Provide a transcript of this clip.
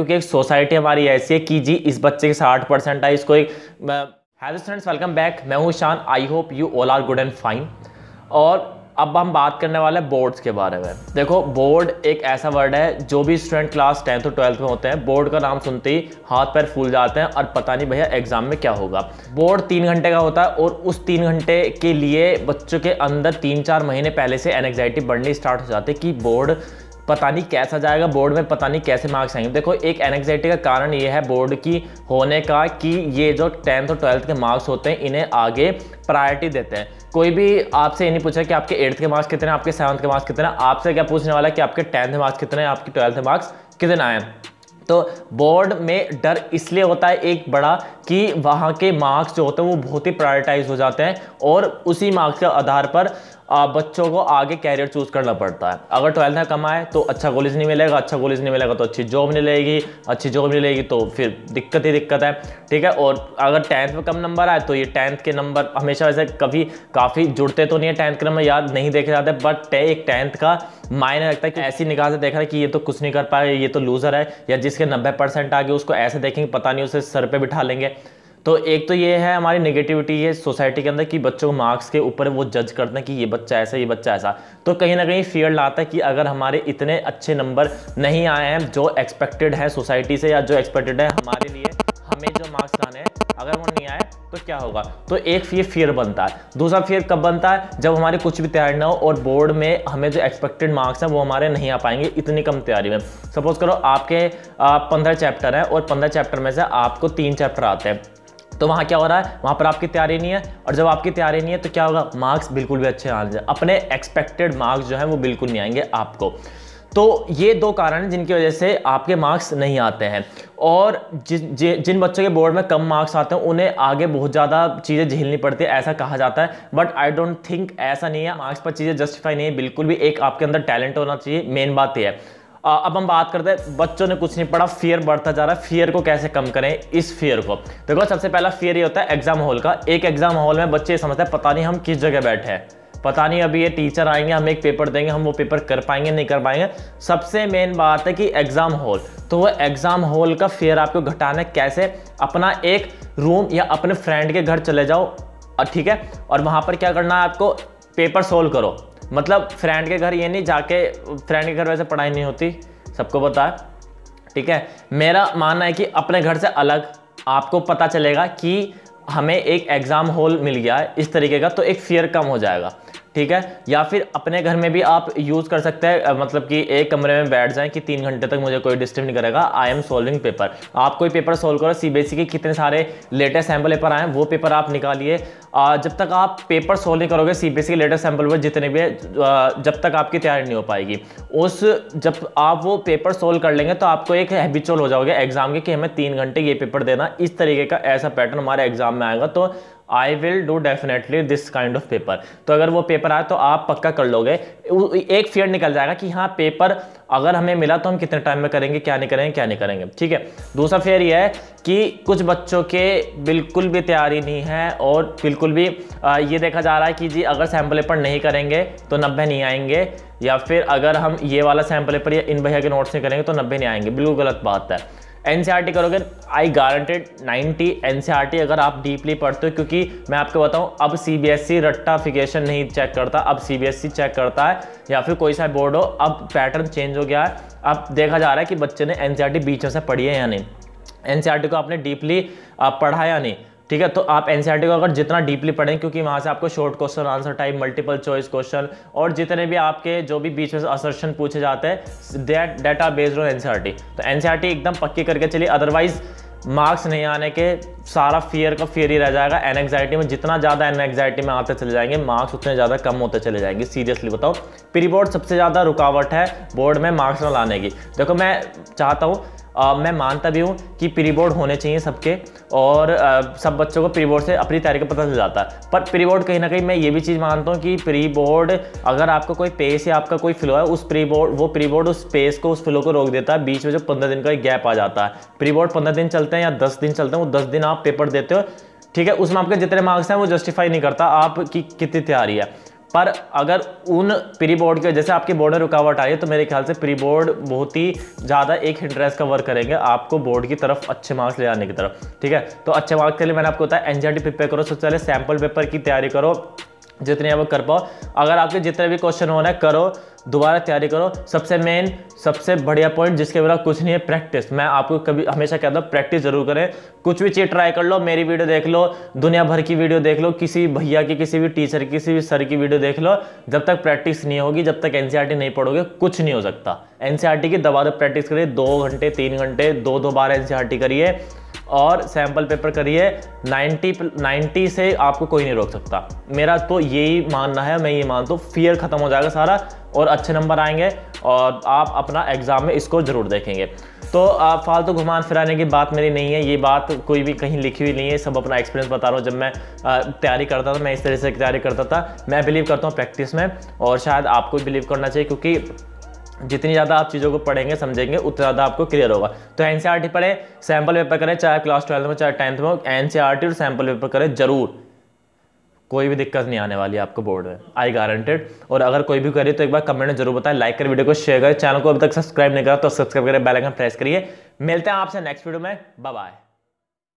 क्योंकि एक सोसाइटी हमारी ऐसी है कि जी इस बच्चे के साठ परसेंट आए इसको एक हेलो स्टूडेंट्स वेलकम बैक मैं हूँ Shaan I hope you all are good and fine और अब हम बात करने वाले हैं बोर्ड्स के बारे में देखो बोर्ड एक ऐसा वर्ड है जो भी स्टूडेंट क्लास टेंथ और ट्वेल्थ में होते हैं बोर्ड का नाम सुनते ही हाथ पैर फूल जाते हैं और पता नहीं भैया एग्जाम में क्या होगा बोर्ड तीन घंटे का होता है और उस तीन घंटे के लिए बच्चों के अंदर तीन चार महीने पहले से एनग्जाइटी बढ़नी स्टार्ट हो जाती है कि बोर्ड पता नहीं कैसा जाएगा बोर्ड में पता नहीं कैसे मार्क्स आएंगे देखो एक एनग्जाइटी का कारण ये है बोर्ड की होने का कि ये जो टेंथ और ट्वेल्थ के मार्क्स होते हैं इन्हें आगे प्रायोरिटी देते हैं कोई भी आपसे ये नहीं पूछा कि आपके एट्थ के मार्क्स कितने हैं आपके सेवन्थ के मार्क्स कितने हैं आपसे क्या पूछने वाला है कि आपके टेंथ मार्क्स कितने हैं आपके ट्वेल्थ मार्क्स कितने आए हैं तो बोर्ड में डर इसलिए होता है एक बड़ा कि वहाँ के मार्क्स जो होते हैं वो बहुत ही प्रायोरिटाइज हो जाते हैं और उसी मार्क्स के आधार पर बच्चों को आगे कैरियर चूज़ करना पड़ता है अगर ट्वेल्थ में कमाए तो अच्छा कॉलेज नहीं मिलेगा अच्छा कॉलेज नहीं मिलेगा तो अच्छी जॉब नहीं लेगी अच्छी जॉब नहीं लेगी तो फिर दिक्कत ही दिक्कत है ठीक है और अगर टेंथ में कम नंबर आए तो ये टेंथ के नंबर हमेशा वैसे कभी काफ़ी जुड़ते तो नहीं है टेंथ के नंबर याद नहीं देखे जाते बट एक टेंथ का मायने रखता है कि ऐसी निकाह से देख रहा है कि ये तो कुछ नहीं कर पाए ये तो लूज़र है या जिसके नब्बे परसेंट आ गए उसको ऐसे देखेंगे पता नहीं उसे सर पर बिठा लेंगे तो एक तो ये है हमारी नेगेटिविटी है सोसाइटी के अंदर कि बच्चों को मार्क्स के ऊपर वो जज करते हैं कि ये बच्चा ऐसा ये बच्चा ऐसा तो कहीं ना कहीं फियर लाता है कि अगर हमारे इतने अच्छे नंबर नहीं आए हैं जो एक्सपेक्टेड है सोसाइटी से या जो एक्सपेक्टेड है हमारे लिए हमें जो मार्क्स आने हैं अगर वो नहीं आए तो क्या होगा तो एक ये फियर बनता है दूसरा फियर कब बनता है जब हमारी कुछ भी तैयारी ना हो और बोर्ड में हमें जो एक्सपेक्टेड मार्क्स हैं वो हमारे नहीं आ पाएंगे इतनी कम तैयारी में सपोज करो आपके पंद्रह चैप्टर हैं और पंद्रह चैप्टर में से आपको तीन चैप्टर आते हैं तो वहाँ क्या हो रहा है वहाँ पर आपकी तैयारी नहीं है और जब आपकी तैयारी नहीं है तो क्या होगा मार्क्स बिल्कुल भी अच्छे आ जाए अपने एक्सपेक्टेड मार्क्स जो है वो बिल्कुल नहीं आएंगे आपको तो ये दो कारण हैं जिनकी वजह से आपके मार्क्स नहीं आते हैं और जिन जिन बच्चों के बोर्ड में कम मार्क्स आते हैं उन्हें आगे बहुत ज़्यादा चीज़ें झेलनी पड़ती है ऐसा कहा जाता है बट आई डोंट थिंक ऐसा नहीं है मार्क्स पर चीज़ें जस्टिफाई नहीं है बिल्कुल भी एक आपके अंदर टैलेंट होना चाहिए मेन बात यह है अब हम बात करते हैं बच्चों ने कुछ नहीं पढ़ा फियर बढ़ता जा रहा है फियर को कैसे कम करें इस फियर को देखो सबसे पहला फियर ये होता है एग्जाम हॉल का एक एग्जाम हॉल में बच्चे समझते हैं पता नहीं हम किस जगह बैठे हैं पता नहीं अभी ये टीचर आएंगे हम एक पेपर देंगे हम वो पेपर कर पाएंगे नहीं कर पाएंगे सबसे मेन बात है कि एग्ज़ाम हॉल तो वो एग्ज़ाम हॉल का फेयर आपको घटाना कैसे अपना एक रूम या अपने फ्रेंड के घर चले जाओ ठीक है और वहाँ पर क्या करना है आपको पेपर सोल्व करो मतलब फ्रेंड के घर ये नहीं जाके फ्रेंड के घर वैसे पढ़ाई नहीं होती सबको पता है ठीक है मेरा मानना है कि अपने घर से अलग आपको पता चलेगा कि हमें एक एग्ज़ाम हॉल मिल गया है इस तरीके का तो एक फियर कम हो जाएगा ठीक है या फिर अपने घर में भी आप यूज़ कर सकते हैं मतलब कि एक कमरे में बैठ जाएं कि तीन घंटे तक मुझे कोई डिस्टर्ब नहीं करेगा आई एम सॉल्विंग पेपर आप कोई पेपर सॉल्व करो सीबीएसई e के कितने सारे लेटेस्ट सैम्पल पेपर आए हैं वो पेपर आप निकालिए जब तक आप पेपर सॉल्व नहीं करोगे सी बी e के लेटेस्ट सैम्पल पर जितने भी है जब तक आपकी तैयारी नहीं हो पाएगी उस जब आप वो पेपर सोल्व कर लेंगे तो आपको एक हैबिचुअल हो जाओगे एग्जाम के कि हमें तीन घंटे ये पेपर देना इस तरीके का ऐसा पैटर्न हमारे एग्जाम में आएगा तो I will do definitely this kind of paper तो अगर वो पेपर आए तो आप पक्का कर लोगे एक फियर निकल जाएगा कि हाँ पेपर अगर हमें मिला तो हम कितने टाइम में करेंगे क्या नहीं करेंगे क्या नहीं करेंगे ठीक है दूसरा फेयर ये है कि कुछ बच्चों के बिल्कुल भी तैयारी नहीं है और बिल्कुल भी ये देखा जा रहा है कि जी अगर सैम्पल पेपर नहीं करेंगे तो नब्बे नहीं आएंगे या फिर अगर हम ये वाला सैम्पल पेपर या इन भैया के नोट्स नहीं करेंगे तो नब्बे नहीं आएंगे बिल्कुल गलत बात है एन e करोगे आई गारंटेड 90 एन अगर आप डीपली पढ़ते हो क्योंकि मैं आपको बताऊं अब रट्टा रट्टाफिकेशन e नहीं चेक करता अब सी चेक e करता है या फिर कोई सा बोर्ड हो अब पैटर्न चेंज हो गया है अब देखा जा रहा है कि बच्चे ने एन सी बीच में से पढ़ी है या नहीं एन को आपने डीपली पढ़ाया नहीं ठीक है तो आप एन e को अगर जितना डीपली पढ़ें क्योंकि वहाँ से आपको short question answer type multiple choice question और जितने भी आपके जो भी बीच में असर्शन पूछे जाते हैं दैट बेस्ड ऑन एन तो एन e एकदम पक्की करके चलिए अदरवाइज़ मार्क्स नहीं आने के सारा फियर का फियर ही रह जाएगा एग्जाइटी में जितना ज़्यादा एनग्जाइटी में आते चले जाएंगे मार्क्स उतने ज़्यादा कम होते चले जाएंगे सीरियसली बताओ प्री बोर्ड सबसे ज़्यादा रुकावट है बोर्ड में मार्क्स ना लाने की देखो मैं चाहता हूँ आ, मैं मानता भी हूँ कि प्री बोर्ड होने चाहिए सबके और आ, सब बच्चों को प्री बोर्ड से अपनी तैयारी का पता चल जाता है पर प्री बोर्ड कहीं ना कहीं मैं ये भी चीज़ मानता हूँ कि प्री बोर्ड अगर आपका कोई पेस या आपका कोई फ्लो है उस प्री बोर्ड वो प्री बोर्ड उस पेस को उस फ्लो को रोक देता है बीच में जो पंद्रह दिन का एक गैप आ जाता है प्री बोर्ड पंद्रह दिन चलते हैं या दस दिन चलते हैं वो दस दिन आप पेपर देते हो ठीक है उसमें आपके जितने मार्क्स हैं वो जस्टिफाई नहीं करता आपकी कितनी तैयारी है पर अगर उन प्री बोर्ड की वजह से आपके बोर्ड में रुकावट आई है तो मेरे ख्याल से प्री बोर्ड बहुत ही ज़्यादा एक हिंड्रेस का वर्क करेंगे आपको बोर्ड की तरफ अच्छे मार्क्स ले जाने की तरफ ठीक है तो अच्छे मार्क्स के लिए मैंने आपको बताया टी प्रिपेयर करो सबसे पहले सैम्पल पेपर की तैयारी करो जितने आप कर पाओ अगर आपके जितने भी क्वेश्चन होना है करो दोबारा तैयारी करो सबसे मेन सबसे बढ़िया पॉइंट जिसके बिना कुछ नहीं है प्रैक्टिस मैं आपको कभी हमेशा कहता हूँ प्रैक्टिस जरूर करें कुछ भी चीज़ ट्राई कर लो मेरी वीडियो देख लो दुनिया भर की वीडियो देख लो किसी भैया की किसी भी टीचर की किसी भी सर की वीडियो देख लो जब तक प्रैक्टिस नहीं होगी जब तक एनसीईआरटी e नहीं पढ़ोगे कुछ नहीं हो सकता एनसीईआरटी e की दबा दो प्रैक्टिस करिए दो घंटे तीन घंटे दो दो बार एनसीईआरटी e करिए और सैम्पल पेपर करिए 90 90 से आपको कोई नहीं रोक सकता मेरा तो यही मानना है मैं ये मानता हूँ फियर ख़त्म हो जाएगा सारा और अच्छे नंबर आएंगे और आप अपना एग्ज़ाम में इसको ज़रूर देखेंगे तो आप फालतू तो घुमान फिराने की बात मेरी नहीं है ये बात कोई भी कहीं लिखी हुई नहीं है सब अपना एक्सपीरियंस बता रहा हूँ जब मैं तैयारी करता था मैं इस तरह से तैयारी करता था मैं बिलीव करता हूँ प्रैक्टिस में और शायद आपको बिलीव करना चाहिए क्योंकि जितनी ज़्यादा आप चीज़ों को पढ़ेंगे समझेंगे उतना ज़्यादा आपको क्लियर होगा तो एन सी e पढ़ें सैम्पल पेपर करें चाहे क्लास ट्वेल्थ में चाहे टेंथ में एन सी e और सैम्पल पेपर करें ज़रूर कोई भी दिक्कत नहीं आने वाली आपको बोर्ड में आई गारंटेड और अगर कोई भी करे तो एक बार कमेंट में जरूर बताएं लाइक कर वीडियो को शेयर करें चैनल को अभी तक सब्सक्राइब नहीं करा तो सब्सक्राइब करें बेल आइकन प्रेस करिए मिलते हैं आपसे नेक्स्ट वीडियो में बाय